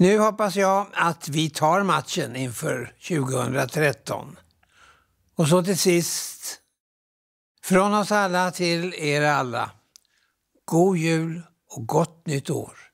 Nu hoppas jag att vi tar matchen inför 2013. Och så till sist, från oss alla till er alla. God jul och gott nytt år!